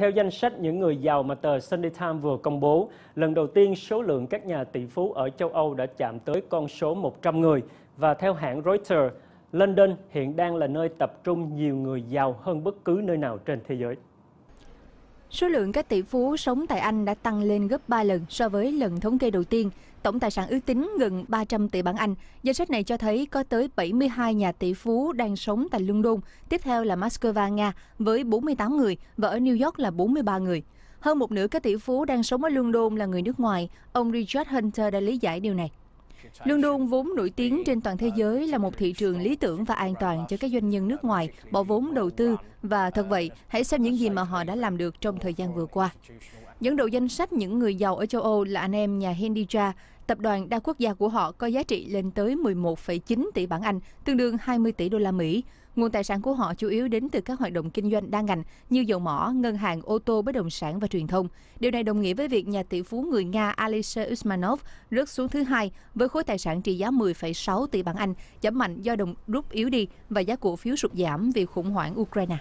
Theo danh sách những người giàu mà tờ Sunday Times vừa công bố, lần đầu tiên số lượng các nhà tỷ phú ở châu Âu đã chạm tới con số 100 người. Và theo hãng Reuters, London hiện đang là nơi tập trung nhiều người giàu hơn bất cứ nơi nào trên thế giới. Số lượng các tỷ phú sống tại Anh đã tăng lên gấp 3 lần so với lần thống kê đầu tiên. Tổng tài sản ước tính gần 300 tỷ bảng Anh. Danh sách này cho thấy có tới 72 nhà tỷ phú đang sống tại London, tiếp theo là Moscow, Nga với 48 người và ở New York là 43 người. Hơn một nửa các tỷ phú đang sống ở London là người nước ngoài. Ông Richard Hunter đã lý giải điều này. London vốn nổi tiếng trên toàn thế giới là một thị trường lý tưởng và an toàn cho các doanh nhân nước ngoài bỏ vốn đầu tư và thật vậy, hãy xem những gì mà họ đã làm được trong thời gian vừa qua. Dẫn đầu danh sách những người giàu ở châu Âu là anh em nhà Hendija. Tập đoàn đa quốc gia của họ có giá trị lên tới 11,9 tỷ bảng Anh, tương đương 20 tỷ đô la Mỹ. Nguồn tài sản của họ chủ yếu đến từ các hoạt động kinh doanh đa ngành như dầu mỏ, ngân hàng, ô tô, bất động sản và truyền thông. Điều này đồng nghĩa với việc nhà tỷ phú người Nga Alexei Usmanov rớt xuống thứ hai với khối tài sản trị giá 10,6 tỷ bảng Anh, giảm mạnh do đồng rút yếu đi và giá cổ phiếu sụt giảm vì khủng hoảng Ukraine.